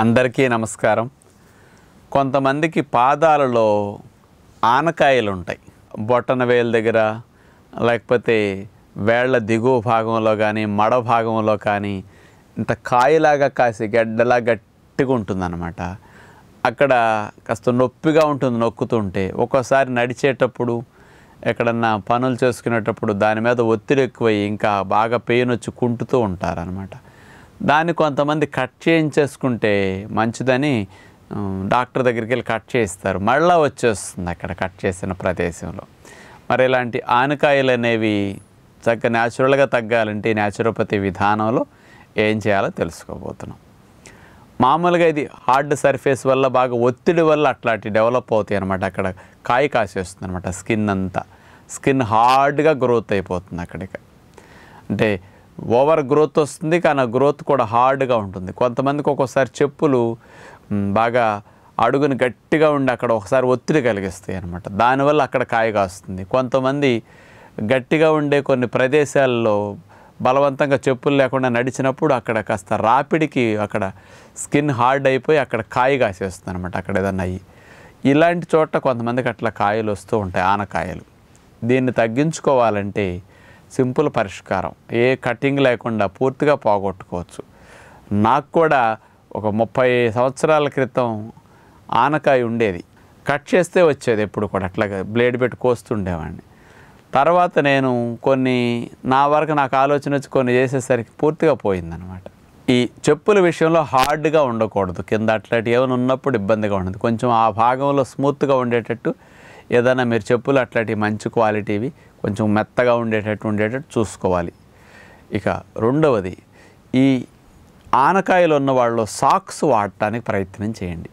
అందరికీ నమస్కారం కొంతమందికి పాదాలలో ఆనకాయలు ఉంటాయి బొట్టన వేల దగ్గర లేకపోతే వేళ్ల దిగువ భాగంలో కానీ మడ భాగంలో కానీ ఇంత కాయలాగా కాసి గడ్డలా గట్టిగా ఉంటుందన్నమాట అక్కడ కాస్త నొప్పిగా ఉంటుంది నొక్కుతుంటే ఒక్కోసారి నడిచేటప్పుడు ఎక్కడన్నా పనులు చేసుకునేటప్పుడు దాని మీద ఒత్తిడి ఎక్కువయ్యి ఇంకా బాగా పెయిన్ వచ్చి కుంటుతూ ఉంటారనమాట దాన్ని కొంతమంది కట్ చేయించేసుకుంటే మంచిదని డాక్టర్ దగ్గరికి వెళ్ళి కట్ చేస్తారు మళ్ళీ వచ్చేస్తుంది అక్కడ కట్ చేసిన ప్రదేశంలో మరి ఇలాంటి ఆనకాయలు అనేవి చక్కగా న్యాచురల్గా తగ్గాలంటే న్యాచురోపతి విధానంలో ఏం చేయాలో తెలుసుకోబోతున్నాం మామూలుగా ఇది హార్డ్ సర్ఫేస్ వల్ల బాగా ఒత్తిడి వల్ల అట్లాంటి డెవలప్ అవుతాయి అనమాట అక్కడ కాయ కాసేస్తుంది అనమాట స్కిన్ అంతా స్కిన్ హార్డ్గా గ్రోత్ అయిపోతుంది అక్కడికి అంటే ఓవర్ గ్రోత్ వస్తుంది కానీ ఆ గ్రోత్ కూడా హార్డ్గా ఉంటుంది కొంతమందికి ఒక్కోసారి చెప్పులు బాగా అడుగుని గట్టిగా ఉండి అక్కడ ఒకసారి ఒత్తిడి కలిగిస్తాయి అనమాట దానివల్ల అక్కడ కాయ కాస్తుంది కొంతమంది గట్టిగా ఉండే కొన్ని ప్రదేశాల్లో బలవంతంగా చెప్పులు లేకుండా నడిచినప్పుడు అక్కడ కాస్త రాపిడికి అక్కడ స్కిన్ హార్డ్ అయిపోయి అక్కడ కాయ కాసేస్తుంది అనమాట అక్కడ ఏదన్నా అయ్యి ఇలాంటి చోట్ల కొంతమందికి అట్లా కాయలు వస్తూ ఉంటాయి ఆనకాయలు దీన్ని తగ్గించుకోవాలంటే సింపుల్ పరిష్కారం ఏ కటింగ్ లేకుండా పూర్తిగా పోగొట్టుకోవచ్చు నాకు కూడా ఒక ముప్పై సంవత్సరాల క్రితం ఆనకాయ ఉండేది కట్ చేస్తే వచ్చేది ఎప్పుడు కూడా అట్లా బ్లేడ్ పెట్టి కోస్తుండేవాడిని తర్వాత నేను కొన్ని నా వరకు నాకు ఆలోచన వచ్చి కొన్ని చేసేసరికి పూర్తిగా పోయిందనమాట ఈ చెప్పుల విషయంలో హార్డ్గా ఉండకూడదు కింద అట్లాంటి ఏమైనా ఉన్నప్పుడు ఇబ్బందిగా ఉండదు కొంచెం ఆ భాగంలో స్మూత్గా ఉండేటట్టు ఏదైనా మీరు చెప్పులు అట్లాంటివి మంచి క్వాలిటీవి కొంచెం మెత్తగా ఉండేటట్టు ఉండేటట్టు చూసుకోవాలి ఇక రెండవది ఈ ఆనకాయలు ఉన్నవాళ్ళు సాక్స్ వాడటానికి ప్రయత్నం చేయండి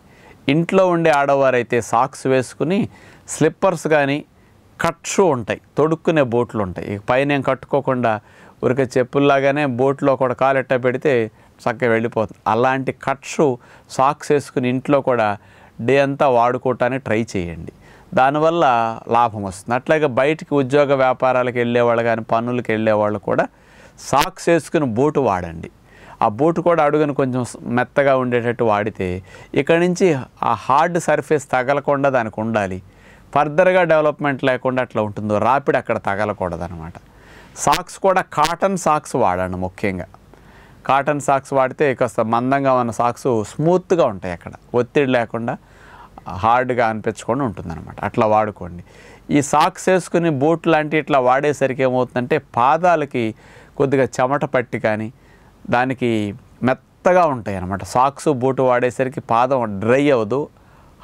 ఇంట్లో ఉండే ఆడవారైతే సాక్స్ వేసుకుని స్లిప్పర్స్ కానీ కట్ షూ ఉంటాయి తొడుక్కునే బోట్లు ఉంటాయి ఇక పైన ఏం కట్టుకోకుండా ఉరిక చెప్పుల్లాగానే బోట్లో కూడా కాలెట్ట పెడితే చక్కగా వెళ్ళిపోతుంది అలాంటి కట్ షూ సాక్స్ వేసుకుని ఇంట్లో కూడా డే అంతా వాడుకోవటానికి ట్రై చేయండి దానివల్ల లాభం వస్తుంది అట్లాగే బయటికి ఉద్యోగ వ్యాపారాలకు వెళ్ళేవాళ్ళు కానీ వెళ్ళే వెళ్ళేవాళ్ళు కూడా సాక్స్ వేసుకుని బూటు వాడండి ఆ బూటు కూడా అడుగుని కొంచెం మెత్తగా ఉండేటట్టు వాడితే ఇక్కడ నుంచి ఆ హార్డ్ సర్ఫేస్ తగలకుండా దానికి ఉండాలి ఫర్దర్గా డెవలప్మెంట్ లేకుండా అట్లా ఉంటుందో రాపిడ్ అక్కడ తగలకూడదనమాట సాక్స్ కూడా కాటన్ సాక్స్ వాడండి ముఖ్యంగా కాటన్ సాక్స్ వాడితే కాస్త మందంగా ఉన్న సాక్స్ స్మూత్గా ఉంటాయి అక్కడ ఒత్తిడి లేకుండా హార్డ్గా అనిపించకుండా ఉంటుందన్నమాట అట్లా వాడుకోండి ఈ సాక్స్ వేసుకుని బూట్ లాంటి ఇట్లా వాడేసరికి ఏమవుతుందంటే పాదాలకి కొద్దిగా చెమట పట్టి కానీ దానికి మెత్తగా ఉంటాయి అన్నమాట సాక్స్ బూట్ వాడేసరికి పాదం డ్రై అవ్వదు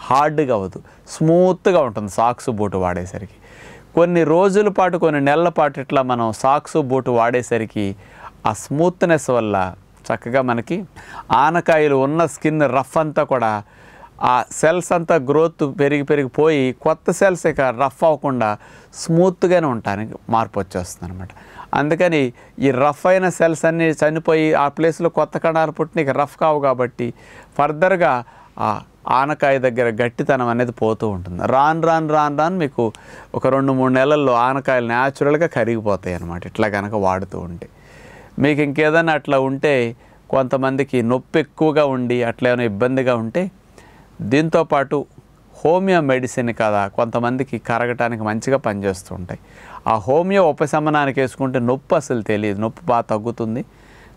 హార్డ్గా అవ్వదు స్మూత్గా ఉంటుంది సాక్స్ బూట్ వాడేసరికి కొన్ని రోజుల పాటు కొన్ని నెలల పాటు ఇట్లా మనం సాక్స్ బూట్ వాడేసరికి ఆ స్మూత్నెస్ వల్ల చక్కగా మనకి ఆనకాయలు ఉన్న స్కిన్ రఫ్ అంతా కూడా ఆ సెల్స్ అంతా గ్రోత్ పెరిగి పెరిగిపోయి కొత్త సెల్స్ ఇక రఫ్ అవ్వకుండా స్మూత్గానే ఉండటానికి మార్పు వచ్చేస్తుంది అనమాట అందుకని ఈ రఫ్ అయిన సెల్స్ అన్నీ చనిపోయి ఆ ప్లేస్లో కొత్త కణాలు పుట్టిన రఫ్ కావు కాబట్టి ఫర్దర్గా ఆ ఆనకాయ దగ్గర గట్టితనం అనేది పోతూ ఉంటుంది రాను రాను రాను రాను మీకు ఒక రెండు మూడు నెలల్లో ఆనకాయలు న్యాచురల్గా కరిగిపోతాయి అనమాట ఇట్లా కనుక వాడుతూ ఉంటే మీకు ఇంకేదైనా అట్లా ఉంటే కొంతమందికి నొప్పి ఎక్కువగా ఉండి అట్లా ఏమైనా ఇబ్బందిగా ఉంటే దీంతోపాటు హోమియో మెడిసిన్ కదా కొంతమందికి కరగటానికి మంచిగా పనిచేస్తూ ఉంటాయి ఆ హోమియో ఉపశమనానికి వేసుకుంటే నొప్పి అసలు తెలియదు నొప్పి బాగా తగ్గుతుంది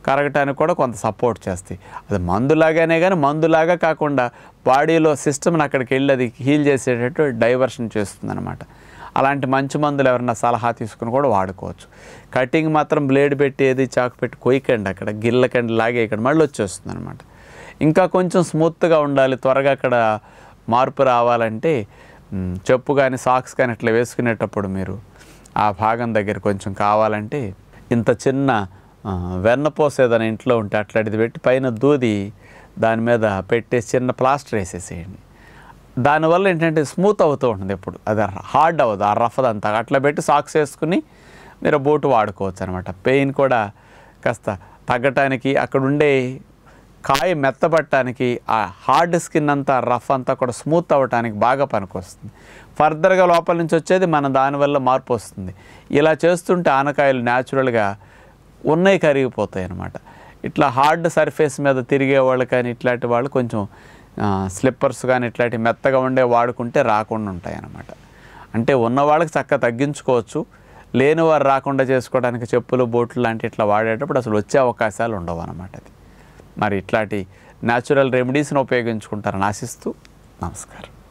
కరగటానికి కూడా కొంత సపోర్ట్ చేస్తాయి అది మందులాగానే కానీ మందులాగా కాకుండా బాడీలో సిస్టమ్ని అక్కడికి వెళ్ళి అది హీల్ చేసేటట్టు డైవర్షన్ చేస్తుందన్నమాట అలాంటి మంచి మందులు ఎవరన్నా సలహా తీసుకుని కూడా వాడుకోవచ్చు కటింగ్ మాత్రం బ్లేడ్ పెట్టి ఏది చాకు పెట్టి కొయ్యకండి అక్కడ గిల్లకండి లాగే ఇక్కడ మళ్ళీ వచ్చేస్తుంది అనమాట ఇంకా కొంచెం స్మూత్గా ఉండాలి త్వరగా అక్కడ మార్పు రావాలంటే చెప్పు కానీ సాక్స్ కానీ ఇట్లా వేసుకునేటప్పుడు మీరు ఆ భాగం దగ్గర కొంచెం కావాలంటే ఇంత చిన్న వెన్న పోసేదని ఇంట్లో ఉంటే అట్లాంటిది పెట్టి పైన దూది దాని మీద పెట్టేసి చిన్న ప్లాస్టర్ వేసేసేయండి దానివల్ల ఏంటంటే స్మూత్ అవుతూ ఉంటుంది ఎప్పుడు అది హార్డ్ అవ్వదు ఆ రఫ్ అంతా అట్లా పెట్టి సాక్స్ వేసుకుని మీరు బోటు వాడుకోవచ్చు అనమాట పెయిన్ కూడా కాస్త తగ్గటానికి అక్కడ ఉండే కాయ మెత్తబట్టడానికి ఆ హార్డ్ స్కిన్ అంతా రఫ్ అంతా కూడా స్మూత్ అవ్వటానికి బాగా పనికొస్తుంది ఫర్దర్గా లోపల నుంచి వచ్చేది మన దానివల్ల మార్పు వస్తుంది ఇలా చేస్తుంటే ఆనకాయలు న్యాచురల్గా ఉన్నాయి కరిగిపోతాయి అనమాట ఇట్లా హార్డ్ సర్ఫేస్ మీద తిరిగే వాళ్ళు కానీ ఇట్లాంటి వాళ్ళు కొంచెం స్లిప్పర్స్ కానీ ఇట్లాంటి మెత్తగా ఉండే వాడుకుంటే రాకుండా ఉంటాయి అనమాట అంటే ఉన్న వాళ్ళకి చక్క తగ్గించుకోవచ్చు లేనివారు రాకుండా చేసుకోవడానికి చెప్పులు బోట్లు లాంటి ఇట్లా వాడేటప్పుడు అసలు వచ్చే అవకాశాలు ఉండవు అనమాట అది మరి ఇట్లాంటి న్యాచురల్ రెమెడీస్ని ఉపయోగించుకుంటారని ఆశిస్తూ నమస్కారం